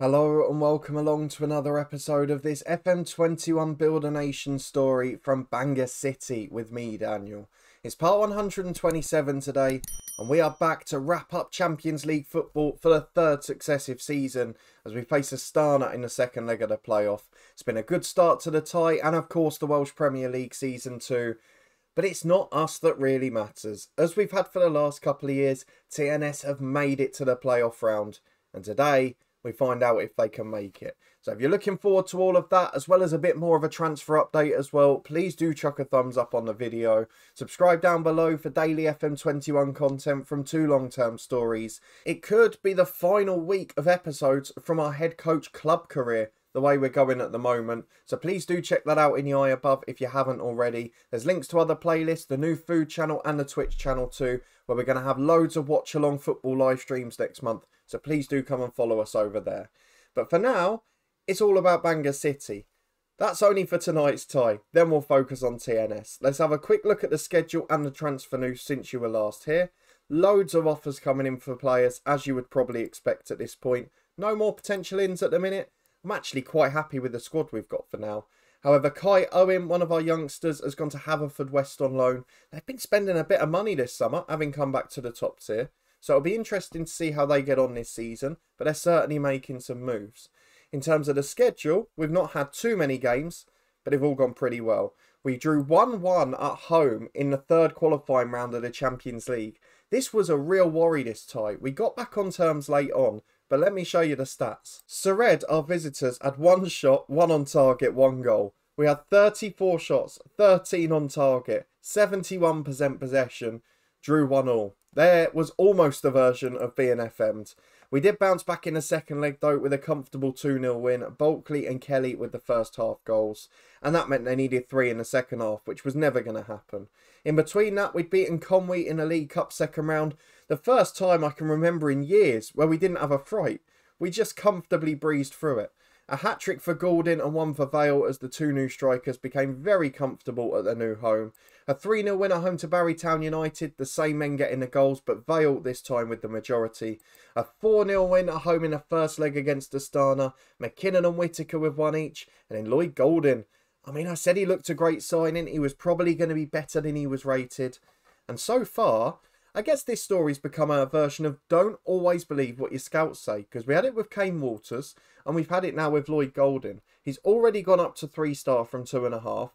Hello and welcome along to another episode of this FM21 Build a Nation story from Bangor City with me, Daniel. It's part 127 today, and we are back to wrap up Champions League football for the third successive season as we face Astana in the second leg of the playoff. It's been a good start to the tie and, of course, the Welsh Premier League season too. But it's not us that really matters. As we've had for the last couple of years, TNS have made it to the playoff round, and today we find out if they can make it. So if you're looking forward to all of that, as well as a bit more of a transfer update as well, please do chuck a thumbs up on the video. Subscribe down below for daily FM21 content from two long-term stories. It could be the final week of episodes from our head coach club career, the way we're going at the moment. So please do check that out in the eye above if you haven't already. There's links to other playlists, the new food channel and the Twitch channel too, where we're going to have loads of watch along football live streams next month. So please do come and follow us over there. But for now, it's all about Bangor City. That's only for tonight's tie. Then we'll focus on TNS. Let's have a quick look at the schedule and the transfer news since you were last here. Loads of offers coming in for players, as you would probably expect at this point. No more potential ins at the minute. I'm actually quite happy with the squad we've got for now. However, Kai Owen, one of our youngsters, has gone to Haverfordwest on loan. They've been spending a bit of money this summer, having come back to the top tier. So it'll be interesting to see how they get on this season, but they're certainly making some moves. In terms of the schedule, we've not had too many games, but they've all gone pretty well. We drew 1 1 at home in the third qualifying round of the Champions League. This was a real worry this tie. We got back on terms late on, but let me show you the stats. Sered, our visitors, had one shot, one on target, one goal. We had 34 shots, 13 on target, 71% possession, drew one all. There was almost a version of being FM'd. We did bounce back in the second leg though with a comfortable 2-0 win, Bulkley and Kelly with the first half goals, and that meant they needed three in the second half, which was never going to happen. In between that, we'd beaten Conwy in the League Cup second round, the first time I can remember in years where we didn't have a fright. We just comfortably breezed through it. A hat trick for Gordon and one for Vale as the two new strikers became very comfortable at their new home, a 3 0 win at home to Barrytown United, the same men getting the goals, but Vale this time with the majority. A 4 0 win at home in the first leg against Astana, McKinnon and Whitaker with one each, and then Lloyd Golden. I mean, I said he looked a great signing. He was probably going to be better than he was rated. And so far, I guess this story's become a version of don't always believe what your scouts say, because we had it with Kane Walters, and we've had it now with Lloyd Golden. He's already gone up to three star from two and a half.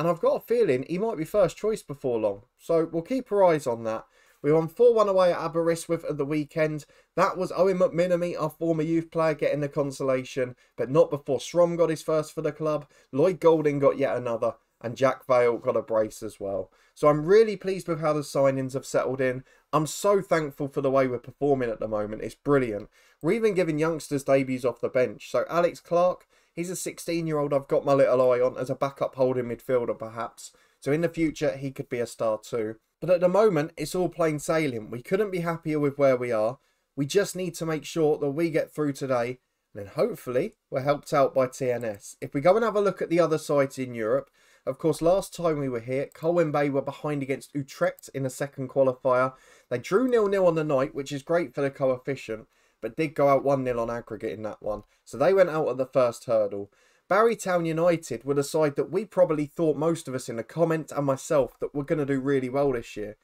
And I've got a feeling he might be first choice before long. So we'll keep our eyes on that. We won 4-1 away at Aberystwyth at the weekend. That was Owen McMinamy, our former youth player, getting the consolation, but not before Strom got his first for the club. Lloyd Golding got yet another, and Jack Vale got a brace as well. So I'm really pleased with how the signings have settled in. I'm so thankful for the way we're performing at the moment. It's brilliant. We're even giving youngsters debuts off the bench. So Alex Clark, He's a 16 year old I've got my little eye on as a backup holding midfielder, perhaps. So in the future, he could be a star too. But at the moment, it's all plain sailing. We couldn't be happier with where we are. We just need to make sure that we get through today and then hopefully we're helped out by TNS. If we go and have a look at the other sides in Europe, of course, last time we were here, Colwyn Bay were behind against Utrecht in a second qualifier. They drew nil-nil on the night, which is great for the coefficient but did go out 1 0 on aggregate in that one. So they went out at the first hurdle. Barrytown United were the side that we probably thought most of us in the comment and myself that were going to do really well this year.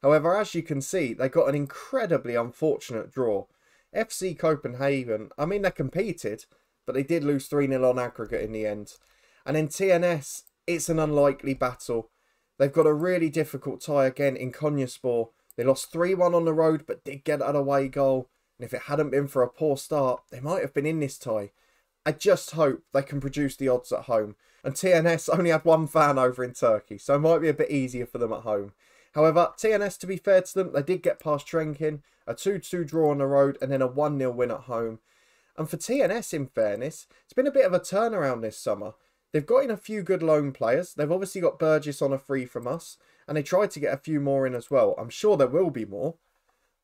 However, as you can see, they got an incredibly unfortunate draw. FC Copenhagen, I mean, they competed, but they did lose 3 0 on aggregate in the end. And in TNS, it's an unlikely battle. They've got a really difficult tie again in Konyaspor. They lost 3 1 on the road, but did get an away goal. And if it hadn't been for a poor start, they might have been in this tie. I just hope they can produce the odds at home. And TNS only had one fan over in Turkey, so it might be a bit easier for them at home. However, TNS, to be fair to them, they did get past Trenkin, a 2-2 draw on the road, and then a 1-0 win at home. And for TNS, in fairness, it's been a bit of a turnaround this summer. They've got in a few good loan players. They've obviously got Burgess on a free from us, and they tried to get a few more in as well. I'm sure there will be more.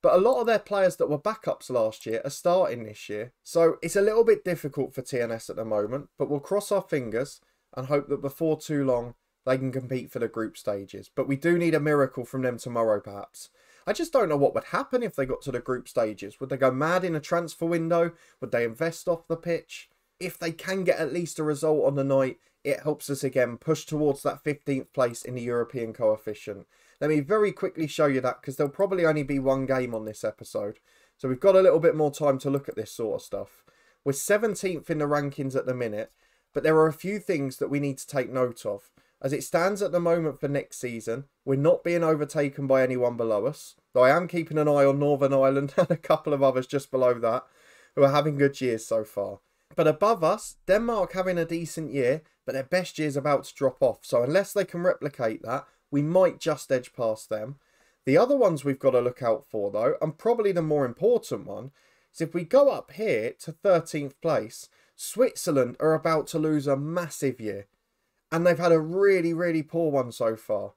But a lot of their players that were backups last year are starting this year. So it's a little bit difficult for TNS at the moment, but we'll cross our fingers and hope that before too long they can compete for the group stages. But we do need a miracle from them tomorrow, perhaps. I just don't know what would happen if they got to the group stages. Would they go mad in a transfer window? Would they invest off the pitch? If they can get at least a result on the night, it helps us again push towards that 15th place in the European coefficient. Let me very quickly show you that because there'll probably only be one game on this episode. So we've got a little bit more time to look at this sort of stuff. We're 17th in the rankings at the minute, but there are a few things that we need to take note of. As it stands at the moment for next season, we're not being overtaken by anyone below us. Though I am keeping an eye on Northern Ireland and a couple of others just below that who are having good years so far. But above us, Denmark having a decent year, but their best year's about to drop off. So unless they can replicate that, we might just edge past them. The other ones we've got to look out for, though, and probably the more important one, is if we go up here to 13th place, Switzerland are about to lose a massive year. And they've had a really, really poor one so far.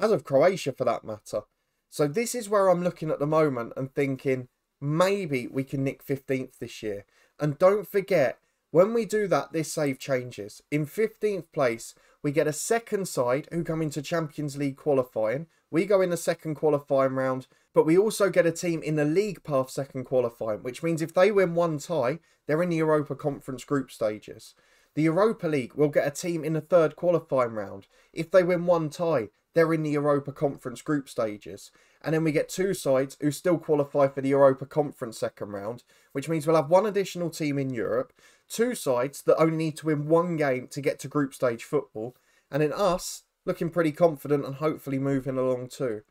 As of Croatia, for that matter. So this is where I'm looking at the moment and thinking, maybe we can nick 15th this year. And don't forget, when we do that, this save changes. In 15th place, we get a second side who come into Champions League qualifying. We go in the second qualifying round, but we also get a team in the league path second qualifying, which means if they win one tie, they're in the Europa Conference group stages. The Europa League will get a team in the third qualifying round. If they win one tie, they're in the Europa Conference group stages. And then we get two sides who still qualify for the Europa Conference second round, which means we'll have one additional team in Europe, two sides that only need to win one game to get to group stage football, and then us looking pretty confident and hopefully moving along too.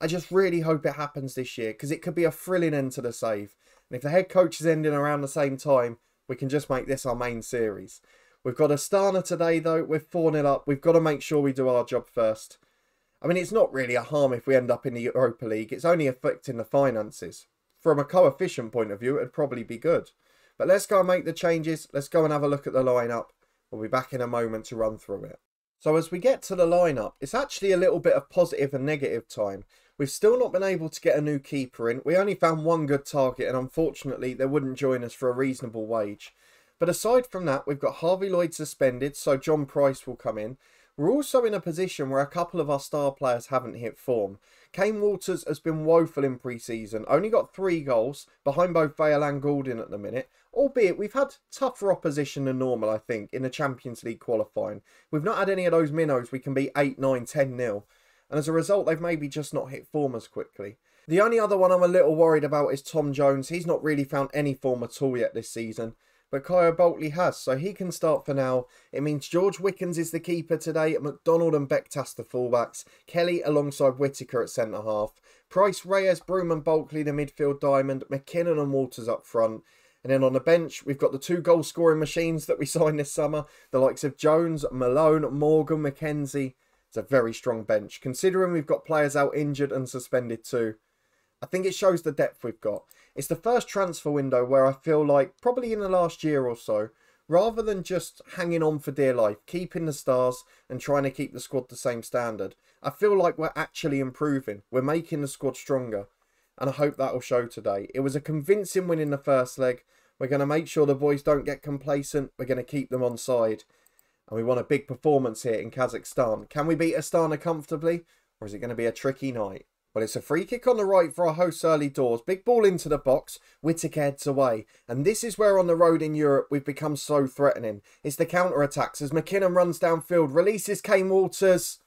I just really hope it happens this year because it could be a thrilling end to the save. And if the head coach is ending around the same time, we can just make this our main series. We've got Astana today though, we're 4 0 up. We've got to make sure we do our job first. I mean, it's not really a harm if we end up in the Europa League. It's only affecting the finances. From a coefficient point of view, it'd probably be good. But let's go and make the changes. Let's go and have a look at the lineup. We'll be back in a moment to run through it. So as we get to the lineup, it's actually a little bit of positive and negative time. We've still not been able to get a new keeper in. We only found one good target and unfortunately they wouldn't join us for a reasonable wage. But aside from that, we've got Harvey Lloyd suspended, so John Price will come in. We're also in a position where a couple of our star players haven't hit form. Kane Walters has been woeful in pre-season, only got three goals, behind both Vale and Goulding at the minute, albeit we've had tougher opposition than normal, I think, in the Champions League qualifying. We've not had any of those minnows we can be 8, 9, 10 nil, and as a result they've maybe just not hit form as quickly. The only other one I'm a little worried about is Tom Jones. He's not really found any form at all yet this season but Kyle Boltley has, so he can start for now. It means George Wickens is the keeper today, McDonald and Bektas the fullbacks, Kelly alongside Whitaker at centre half, Price, Reyes, Broom and Bulkley the midfield diamond, McKinnon and Walters up front. And then on the bench, we've got the two goal scoring machines that we signed this summer the likes of Jones, Malone, Morgan, McKenzie. It's a very strong bench. Considering we've got players out injured and suspended too, I think it shows the depth we've got. It's the first transfer window where I feel like, probably in the last year or so, rather than just hanging on for dear life, keeping the stars and trying to keep the squad the same standard, I feel like we're actually improving. We're making the squad stronger. And I hope that will show today. It was a convincing win in the first leg. We're going to make sure the boys don't get complacent. We're going to keep them on side. And we want a big performance here in Kazakhstan. Can we beat Astana comfortably? Or is it going to be a tricky night? Well, it's a free kick on the right for our hosts early doors. Big ball into the box. Whittaker heads away. And this is where on the road in Europe we've become so threatening. It's the counter-attacks as McKinnon runs downfield. Releases Kane Walters.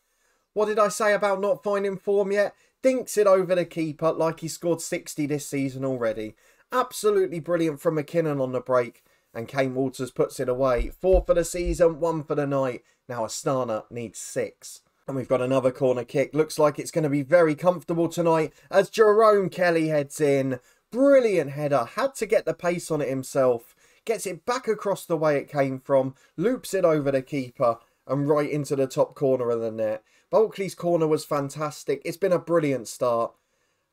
What did I say about not finding form yet? Dinks it over the keeper like he scored 60 this season already. Absolutely brilliant from McKinnon on the break. And Kane Walters puts it away. Four for the season, one for the night. Now Astana needs six. And we've got another corner kick. Looks like it's going to be very comfortable tonight as Jerome Kelly heads in. Brilliant header. Had to get the pace on it himself. Gets it back across the way it came from. Loops it over the keeper and right into the top corner of the net. Bulkley's corner was fantastic. It's been a brilliant start.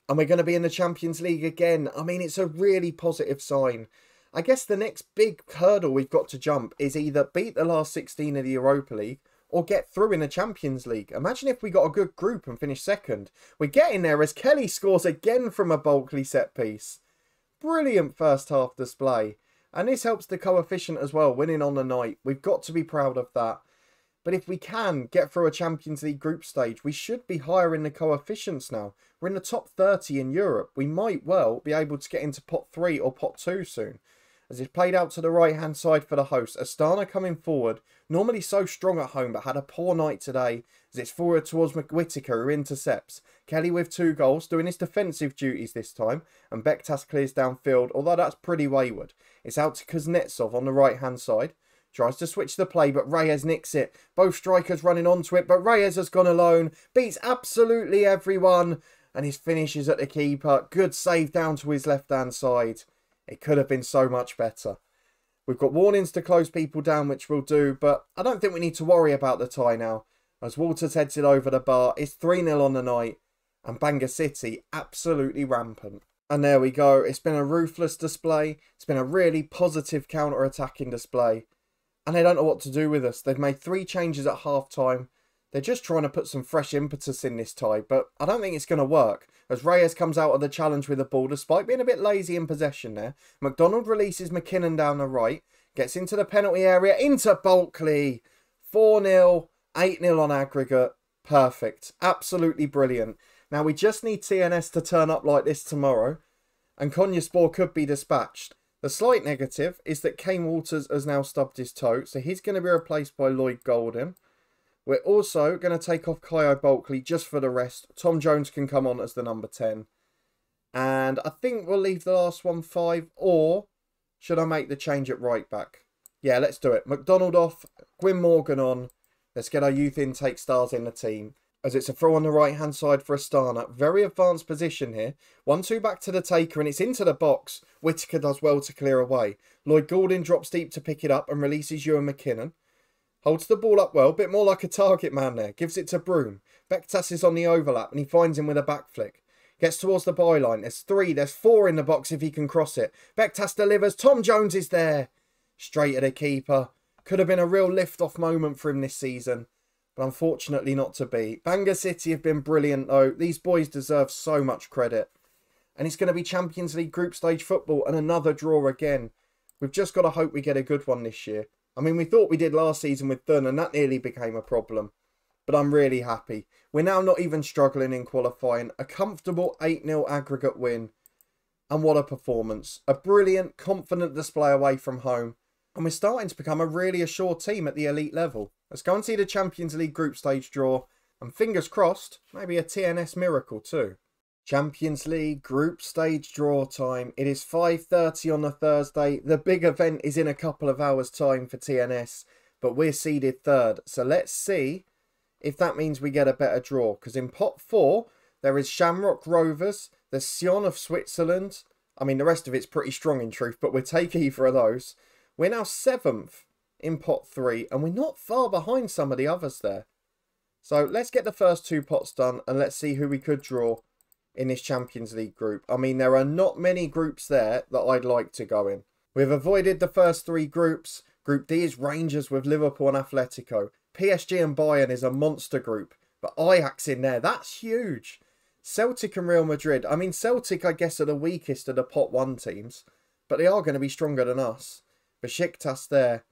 And we're going to be in the Champions League again. I mean, it's a really positive sign. I guess the next big hurdle we've got to jump is either beat the last 16 of the Europa League or get through in the Champions League. Imagine if we got a good group and finished second. We're getting there as Kelly scores again from a Bulkley set piece. Brilliant first half display. And this helps the coefficient as well, winning on the night. We've got to be proud of that. But if we can get through a Champions League group stage, we should be higher in the coefficients now. We're in the top 30 in Europe. We might well be able to get into pot 3 or pot 2 soon as it played out to the right hand side for the hosts. Astana coming forward, normally so strong at home but had a poor night today as it's forward towards McWhitaker who intercepts. Kelly with two goals doing his defensive duties this time and Bektas clears downfield although that's pretty wayward. It's out to Kuznetsov on the right hand side. Tries to switch the play, but Reyes nicks it. Both strikers running onto it, but Reyes has gone alone. Beats absolutely everyone and his finish is at the keeper. Good save down to his left hand side. It could have been so much better. We've got warnings to close people down, which we'll do, but I don't think we need to worry about the tie now. As Walters heads it over the bar, it's 3-0 on the night, and Bangor City absolutely rampant. And there we go. It's been a ruthless display. It's been a really positive counter-attacking display. And they don't know what to do with us. They've made three changes at half-time. They're just trying to put some fresh impetus in this tie, but I don't think it's going to work, as Reyes comes out of the challenge with the ball despite being a bit lazy in possession there. McDonald releases McKinnon down the right, gets into the penalty area, into Bulkley. 4-0, 8-0 on aggregate. Perfect. Absolutely brilliant. Now we just need TNS to turn up like this tomorrow, and Konyaspor could be dispatched. The slight negative is that Kane Walters has now stubbed his toe, so he's going to be replaced by Lloyd Golden. We're also going to take off Clio Bulkley just for the rest. Tom Jones can come on as the number 10. And I think we'll leave the last one 5. Or should I make the change at right back? Yeah, let's do it. McDonald off, Gwyn Morgan on. Let's get our youth intake stars in the team. As it's a throw on the right-hand side for Astana. Very advanced position here. 1-2 back to the taker and it's into the box. Whitaker does well to clear away. Lloyd Gordon drops deep to pick it up and releases Ewan McKinnon. Holds the ball up well, a bit more like a target man there. Gives it to Broom. Bektas is on the overlap and he finds him with a back flick. Gets towards the byline. There's three, there's four in the box if he can cross it. Bektas delivers. Tom Jones is there. Straight at the keeper. Could have been a real lift-off moment for him this season. But unfortunately not to be. Bangor City have been brilliant though. These boys deserve so much credit. And it's going to be Champions League group stage football and another draw again. We've just got to hope we get a good one this year. I mean, we thought we did last season with Dunn, and that nearly became a problem. But I'm really happy. We're now not even struggling in qualifying. A comfortable 8-0 aggregate win. And what a performance. A brilliant, confident display away from home. And we're starting to become a really assured team at the elite level. Let's go and see the Champions League group stage draw. And fingers crossed, maybe a TNS miracle too. Champions League group stage draw time. It is 5:30 on a Thursday. The big event is in a couple of hours time for TNS, but we're seeded third. So let's see if that means we get a better draw because in pot 4 there is Shamrock Rovers, the Sion of Switzerland. I mean the rest of it's pretty strong in truth, but we'll take either of those. We're now 7th in pot 3 and we're not far behind some of the others there. So let's get the first two pots done and let's see who we could draw in this Champions League group. I mean, there are not many groups there that I'd like to go in. We've avoided the first three groups. Group D is Rangers with Liverpool and Atletico. PSG and Bayern is a monster group. But Ajax in there, that's huge. Celtic and Real Madrid. I mean, Celtic, I guess, are the weakest of the pot one teams. But they are going to be stronger than us. Besiktas there.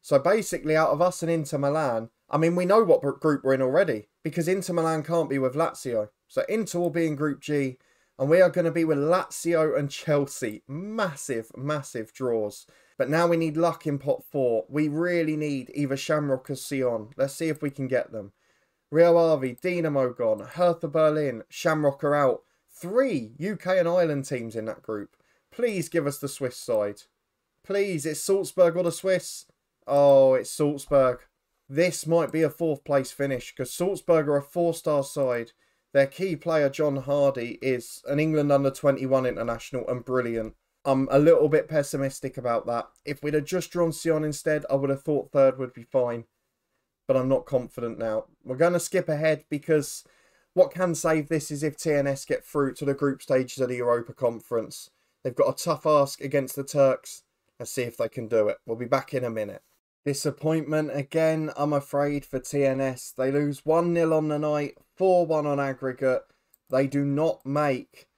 So basically, out of us and Inter Milan, I mean, we know what group we're in already because Inter Milan can't be with Lazio. So Inter will be in Group G, and we are going to be with Lazio and Chelsea. Massive, massive draws. But now we need luck in pot four. We really need either Shamrock or Sion. Let's see if we can get them. Real Arvi, Dinamo gone, Hertha Berlin, Shamrock are out. Three UK and Ireland teams in that group. Please give us the Swiss side. Please, it's Salzburg or the Swiss. Oh, it's Salzburg. This might be a fourth place finish because Salzburg are a four-star side. Their key player, John Hardy, is an England under 21 international and brilliant. I'm a little bit pessimistic about that. If we'd have just drawn Sion instead, I would have thought third would be fine. But I'm not confident now. We're going to skip ahead because what can save this is if TNS get through to the group stages of the Europa Conference. They've got a tough ask against the Turks. Let's see if they can do it. We'll be back in a minute. Disappointment again, I'm afraid, for TNS. They lose 1-0 on the night, 4-1 on aggregate. They do not make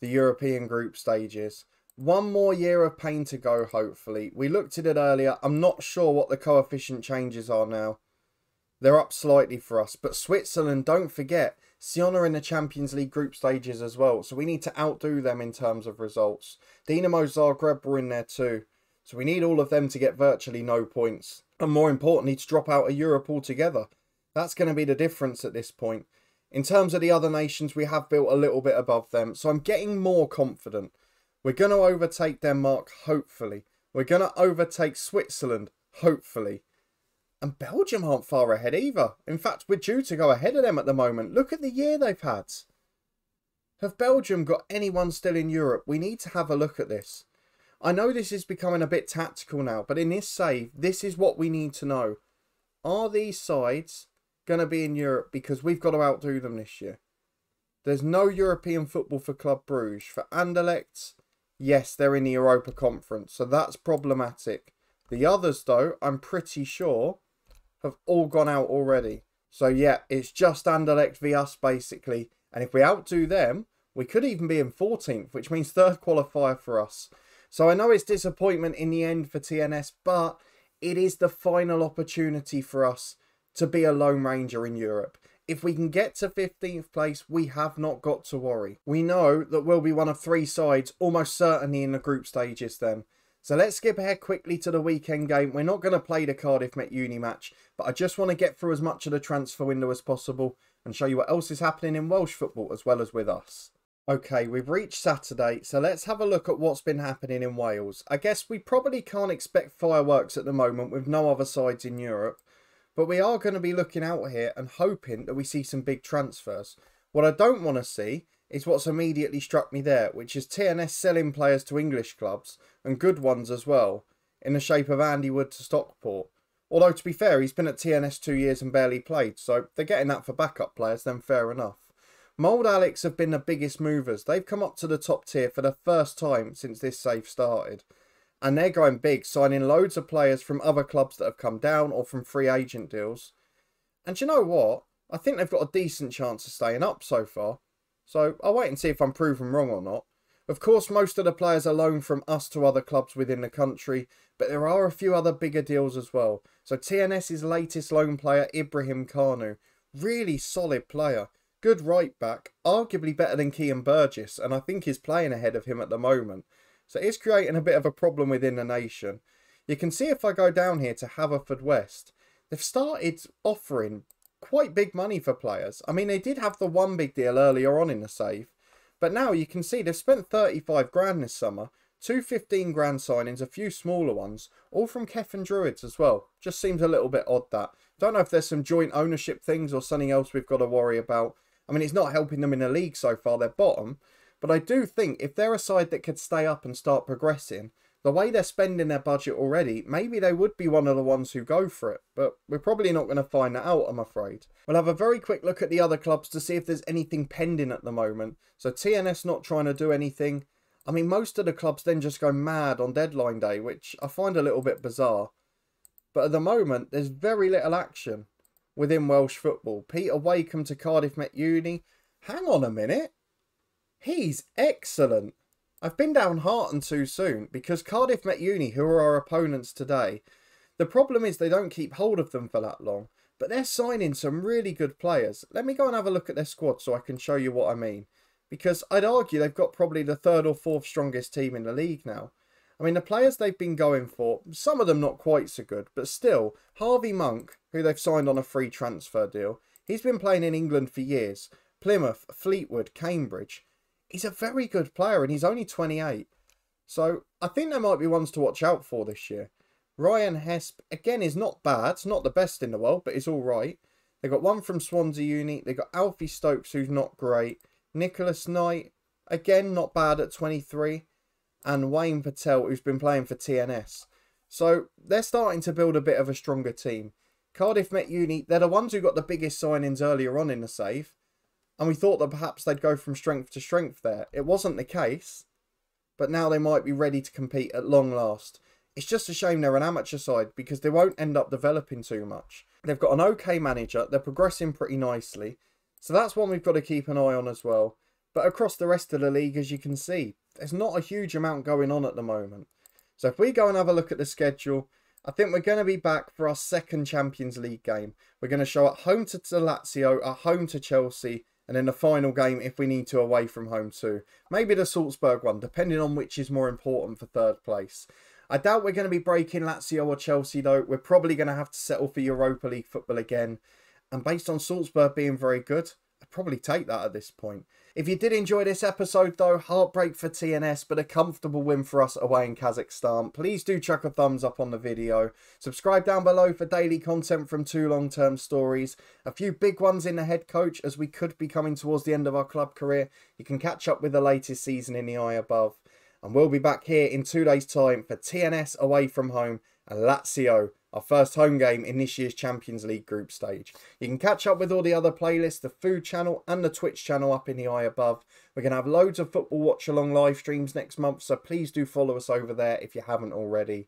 the European group stages. One more year of pain to go, hopefully. We looked at it earlier. I'm not sure what the coefficient changes are now. They're up slightly for us. But Switzerland, don't forget, Siena in the Champions League group stages as well. So we need to outdo them in terms of results. Dinamo Zagreb were in there too. So we need all of them to get virtually no points. And more importantly, to drop out of Europe altogether. That's going to be the difference at this point. In terms of the other nations, we have built a little bit above them. So I'm getting more confident. We're going to overtake Denmark, hopefully. We're going to overtake Switzerland, hopefully. And Belgium aren't far ahead either. In fact, we're due to go ahead of them at the moment. Look at the year they've had. Have Belgium got anyone still in Europe? We need to have a look at this. I know this is becoming a bit tactical now, but in this save, this is what we need to know. Are these sides going to be in Europe? Because we've got to outdo them this year. There's no European football for Club Bruges. For Anderlecht, yes, they're in the Europa Conference, so that's problematic. The others, though, I'm pretty sure, have all gone out already. So, yeah, it's just Anderlecht v us, basically. And if we outdo them, we could even be in 14th, which means third qualifier for us. So I know it's disappointment in the end for TNS, but it is the final opportunity for us to be a Lone Ranger in Europe. If we can get to 15th place, we have not got to worry. We know that we'll be one of three sides, almost certainly in the group stages then. So let's skip ahead quickly to the weekend game. We're not going to play the Cardiff Met Uni match, but I just want to get through as much of the transfer window as possible and show you what else is happening in Welsh football as well as with us. Okay, we've reached Saturday, so let's have a look at what's been happening in Wales. I guess we probably can't expect fireworks at the moment with no other sides in Europe, but we are going to be looking out here and hoping that we see some big transfers. What I don't want to see is what's immediately struck me there, which is TNS selling players to English clubs, and good ones as well, in the shape of Andy Wood to Stockport. Although, to be fair, he's been at TNS two years and barely played, so they're getting that for backup players, then fair enough. Mold Alex have been the biggest movers. They've come up to the top tier for the first time since this save started. And they're going big, signing loads of players from other clubs that have come down or from free agent deals. And you know what? I think they've got a decent chance of staying up so far. So I'll wait and see if I'm proven wrong or not. Of course, most of the players are loaned from us to other clubs within the country, but there are a few other bigger deals as well. So TNS's latest loan player, Ibrahim Kanu, really solid player good right back, arguably better than Kean Burgess, and I think he's playing ahead of him at the moment. So it's creating a bit of a problem within the nation. You can see if I go down here to Haverford West, they've started offering quite big money for players. I mean, they did have the one big deal earlier on in the save, but now you can see they've spent 35 grand this summer, two 15 grand signings, a few smaller ones, all from and Druids as well. Just seems a little bit odd that. Don't know if there's some joint ownership things or something else we've got to worry about, I mean, it's not helping them in the league so far. They're bottom. But I do think if they're a side that could stay up and start progressing, the way they're spending their budget already, maybe they would be one of the ones who go for it, but we're probably not going to find that out, I'm afraid. We'll have a very quick look at the other clubs to see if there's anything pending at the moment. So TNS not trying to do anything. I mean, most of the clubs then just go mad on deadline day, which I find a little bit bizarre. But at the moment, there's very little action within Welsh football. Peter Wakem to Cardiff Met Uni. Hang on a minute. He's excellent. I've been downhearted too soon because Cardiff Met Uni, who are our opponents today, the problem is they don't keep hold of them for that long, but they're signing some really good players. Let me go and have a look at their squad so I can show you what I mean. Because I'd argue they've got probably the third or fourth strongest team in the league now. I mean, the players they've been going for, some of them not quite so good, but still, Harvey Monk, who they've signed on a free transfer deal, he's been playing in England for years. Plymouth, Fleetwood, Cambridge. He's a very good player and he's only 28. So I think there might be ones to watch out for this year. Ryan Hesp, again, is not bad. Not the best in the world, but he's all right. They got one from Swansea Uni. They got Alfie Stokes, who's not great. Nicholas Knight, again, not bad at 23 and Wayne Patel, who's been playing for TNS. So they're starting to build a bit of a stronger team. Cardiff Met Uni, they're the ones who got the biggest signings earlier on in the save, and we thought that perhaps they'd go from strength to strength there. It wasn't the case, but now they might be ready to compete at long last. It's just a shame they're an amateur side because they won't end up developing too much. They've got an okay manager, they're progressing pretty nicely, so that's one we've got to keep an eye on as well. But across the rest of the league, as you can see, there's not a huge amount going on at the moment. So if we go and have a look at the schedule, I think we're going to be back for our second Champions League game. We're going to show at home to, Lazio, at home to Chelsea, and then the final game, if we need to, away from home too. Maybe the Salzburg one, depending on which is more important for third place. I doubt we're going to be breaking Lazio or Chelsea though. We're probably going to have to settle for Europa League football again. And based on Salzburg being very good, probably take that at this point. If you did enjoy this episode, though, heartbreak for TNS, but a comfortable win for us away in Kazakhstan, please do chuck a thumbs up on the video. Subscribe down below for daily content from two long term stories. A few big ones in the head coach, as we could be coming towards the end of our club career. You can catch up with the latest season in the eye above. And we'll be back here in two days' time for TNS away from home and Lazio our first home game in this year's Champions League group stage. You can catch up with all the other playlists, the food channel and the Twitch channel up in the eye above. We're going to have loads of football watch along live streams next month, so please do follow us over there if you haven't already.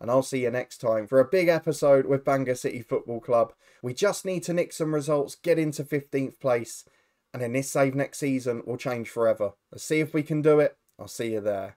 And I'll see you next time for a big episode with Bangor City Football Club. We just need to nick some results, get into 15th place, and then this save next season will change forever. Let's see if we can do it. I'll see you there.